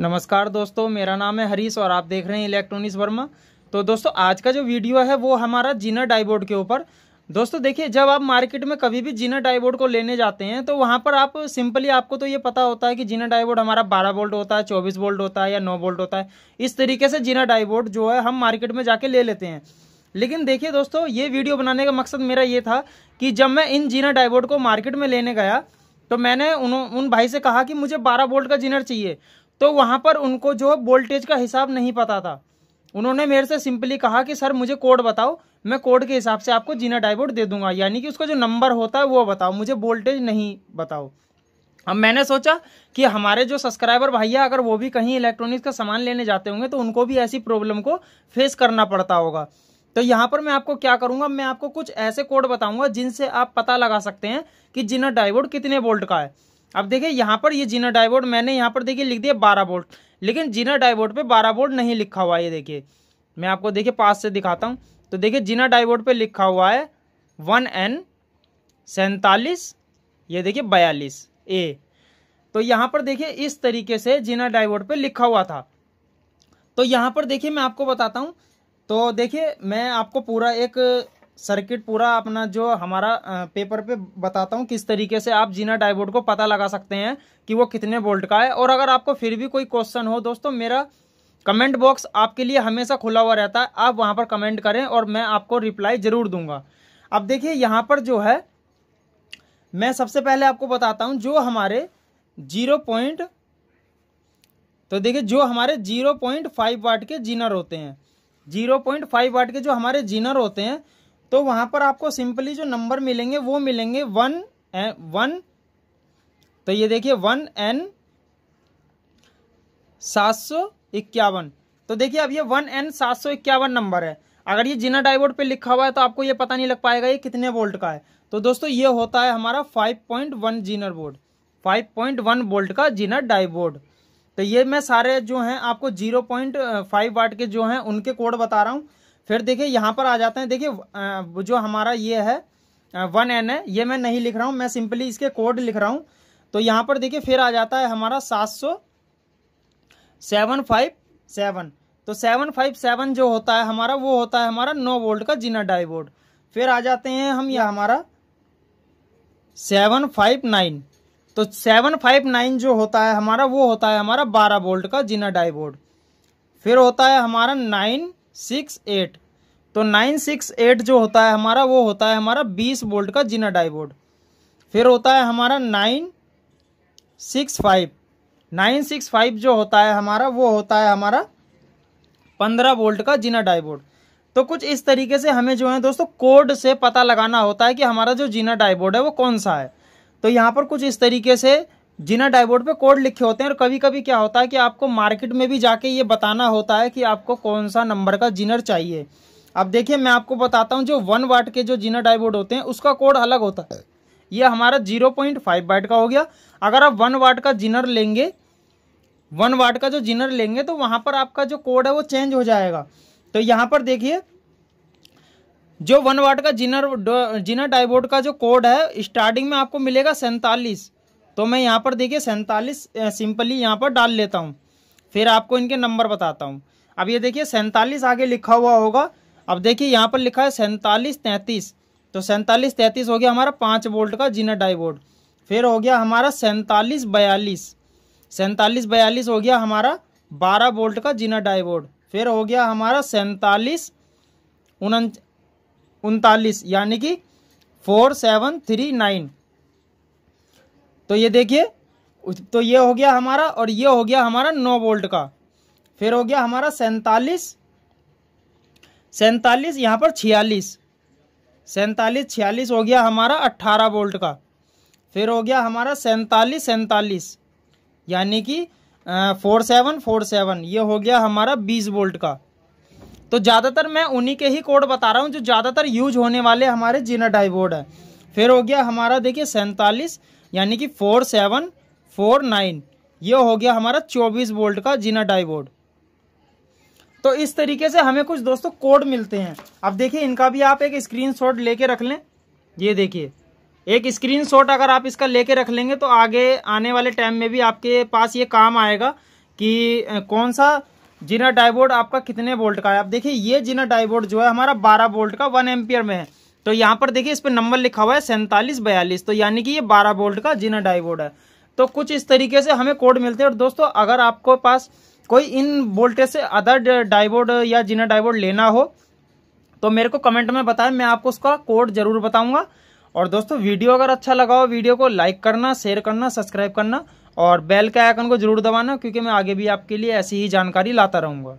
नमस्कार दोस्तों मेरा नाम है हरीश और आप देख रहे हैं इलेक्ट्रॉनिक्स वर्मा तो दोस्तों आज का जो वीडियो है वो हमारा जीना डाइबोर्ड के ऊपर दोस्तों देखिए जब आप मार्केट में कभी भी जीना डाइबोर्ड को लेने जाते हैं तो वहाँ पर आप सिंपली आपको तो ये पता होता है कि जीना डाइबोर्ड हमारा बारह बोल्ट होता है चौबीस बोल्ट होता है या नौ बोल्ट होता है इस तरीके से जीना डाइबोर्ड जो है हम मार्केट में जाके ले लेते हैं लेकिन देखिए दोस्तों ये वीडियो बनाने का मकसद मेरा ये था कि जब मैं इन जीना डाइबोर्ड को मार्केट में लेने गया तो मैंने उन उन भाई से कहा कि मुझे 12 बोल्ट का जिनर चाहिए तो वहाँ पर उनको जो है वोल्टेज का हिसाब नहीं पता था उन्होंने मेरे से सिंपली कहा कि सर मुझे कोड बताओ मैं कोड के हिसाब से आपको जीना डाइबोट दे दूंगा यानी कि उसका जो नंबर होता है वो बताओ मुझे वोल्टेज नहीं बताओ अब मैंने सोचा कि हमारे जो सब्सक्राइबर भैया अगर वो भी कहीं इलेक्ट्रॉनिक्स का सामान लेने जाते होंगे तो उनको भी ऐसी प्रॉब्लम को फेस करना पड़ता होगा तो यहाँ पर मैं आपको क्या करूँगा मैं आपको कुछ ऐसे कोड बताऊँगा जिनसे आप पता लगा सकते हैं कि जीना डाइवोड कितने वोल्ट का है अब देखिए यहाँ पर ये जीना डाइवोर्ड मैंने यहाँ पर देखिए लिख दिया बारह बोल्ट लेकिन जीना डाइवोर्ड पे बारह बोल्ट नहीं लिखा हुआ है ये देखिए मैं आपको देखिए पास से दिखाता हूँ तो देखिए जीना डाइवोर्ड पे लिखा हुआ है वन एन सैंतालीस ये देखिए बयालीस ए तो यहाँ पर देखिए इस तरीके से जीना डाइवोर्ड पे लिखा हुआ था तो यहाँ पर देखिए मैं आपको बताता हूँ तो देखिए मैं आपको पूरा एक सर्किट पूरा अपना जो हमारा पेपर पे बताता हूँ किस तरीके से आप जीना डाइबोर्ड को पता लगा सकते हैं कि वो कितने वोल्ट का है और अगर आपको फिर भी कोई क्वेश्चन हो दोस्तों मेरा कमेंट बॉक्स आपके लिए हमेशा खुला हुआ रहता है आप वहाँ पर कमेंट करें और मैं आपको रिप्लाई ज़रूर दूंगा अब देखिए यहाँ पर जो है मैं सबसे पहले आपको बताता हूँ जो हमारे जीरो पॉइंट तो देखिए जो हमारे जीरो पॉइंट फाइव वाट के जीनर होते हैं जीरो पॉइंट फाइव वाट के जो हमारे जीनर होते हैं तो वहां पर आपको सिंपली जो नंबर मिलेंगे वो मिलेंगे वन ए, वन तो ये देखिए वन एन सात सौ इक्यावन तो देखिए अब ये वन एन सात सौ इक्यावन नंबर है अगर ये जिना डाइवोर्ड पे लिखा हुआ है तो आपको ये पता नहीं लग पाएगा ये कितने वोल्ट का है तो दोस्तों ये होता है हमारा 5.1 point Zener board 5.1 point volt का जीनर डाइवोर्ड तो ये मैं सारे जो हैं आपको 0.5 पॉइंट वाट के जो हैं उनके कोड बता रहा हूँ फिर देखिए यहाँ पर आ जाते हैं देखिए जो हमारा ये है वन एन है ये मैं नहीं लिख रहा हूँ मैं सिंपली इसके कोड लिख रहा हूँ तो यहाँ पर देखिए फिर आ जाता है हमारा सात सौ सेवन फाइव सेवन तो सेवन फाइव सेवन जो होता है हमारा वो होता है हमारा नौ वोल्ट का जीना डाईबोर्ड फिर आ जाते हैं हम यह हमारा सेवन फाइव नाइन तो सेवन फाइव नाइन जो होता है हमारा वो होता है हमारा बारह वोल्ट का जीना डाईबोर्ड फिर होता है हमारा नाइन सिक्स एट तो नाइन सिक्स एट जो होता है हमारा वो होता है हमारा बीस बोल्ट का जिना डाइबोर्ड फिर होता है हमारा nine six five nine six five जो होता है हमारा वो होता है हमारा पंद्रह वोल्ट का जीना डाइबोर्ड तो कुछ इस तरीके से हमें जो है दोस्तों कोड से पता लगाना होता है कि हमारा जो जीना डाइबोर्ड है वो कौन सा है तो यहाँ पर कुछ इस तरीके से जिना डाइबोर्ड पे कोड लिखे होते हैं और कभी कभी क्या होता है कि आपको मार्केट में भी जाके ये बताना होता है कि आपको कौन सा नंबर का जिनर चाहिए अब देखिए मैं आपको बताता हूँ जो वन वाट के जो जिनर डाइबोर्ड होते हैं उसका कोड अलग होता है ये हमारा जीरो पॉइंट फाइव वाट का हो गया अगर आप वन वाट का जिनर लेंगे वन वाट का जो जिनर लेंगे तो वहाँ पर आपका जो कोड है वो चेंज हो जाएगा तो यहाँ पर देखिए जो वन वाट का जिनर जिनर डायबोर्ड का जो कोड है स्टार्टिंग में आपको मिलेगा सैंतालीस तो मैं यहाँ पर देखिए सैंतालीस सिंपली यहाँ पर डाल लेता हूँ फिर आपको इनके नंबर बताता हूँ अब ये देखिए सैंतालीस आगे लिखा हुआ होगा अब देखिए यहाँ पर लिखा है सैंतालीस तैंतीस तो सैंतालीस तैंतीस हो गया हमारा पाँच वोल्ट का जीना डाईवोल्ट फिर हो गया हमारा सैंतालीस बयालीस सैंतालीस बयालीस हो गया हमारा बारह वोल्ट का जीना डाईवोल्ट फिर हो गया हमारा सैंतालीस उनतालीस यानी कि फोर सेवन थ्री नाइन तो ये देखिए तो ये हो गया हमारा और ये हो गया हमारा नौ वोल्ट का फिर हो गया हमारा सैंतालीस सैंतालीस यहाँ पर छियालीस सैंतालीस छियालीस हो गया हमारा अट्ठारह वोल्ट का फिर हो गया हमारा सैंतालीस सैंतालीस यानी कि फोर सेवन फोर सेवन ये हो गया हमारा बीस वोल्ट का तो ज़्यादातर मैं उन्हीं के ही कोड बता रहा हूँ जो ज़्यादातर यूज होने वाले हमारे जीना डाई बोर्ड है फिर हो गया हमारा देखिए सैंतालीस यानी कि फोर सेवन फोर नाइन ये हो गया हमारा चौबीस वोल्ट का जीना बोर्ड तो इस तरीके से हमें कुछ दोस्तों कोड मिलते हैं अब देखिए इनका भी आप एक स्क्रीनशॉट लेके रख लें ये देखिए एक स्क्रीनशॉट अगर आप इसका लेके रख लेंगे तो आगे आने वाले टाइम में भी आपके पास ये काम आएगा कि कौन सा जिना बोर्ड आपका कितने वोल्ट का है आप देखिए ये जिना बोर्ड जो है हमारा 12 वोल्ट का 1 एम्पियर में है तो यहाँ पर देखिए इस पर नंबर लिखा हुआ है सैंतालीस बयालीस तो यानी कि ये बारह वोल्ट का जीना डाईवोर्ड है तो कुछ इस तरीके से हमें कोड मिलते हैं और दोस्तों अगर आपको पास कोई इन वोल्टेज से अदर डाइवोड या जीना डाईवोर्ड लेना हो तो मेरे को कमेंट में बताएं मैं आपको उसका कोड जरूर बताऊंगा और दोस्तों वीडियो अगर अच्छा लगा हो वीडियो को लाइक करना शेयर करना सब्सक्राइब करना और बेल के आइकन को जरूर दबाना क्योंकि मैं आगे भी आपके लिए ऐसी ही जानकारी लाता रहूँगा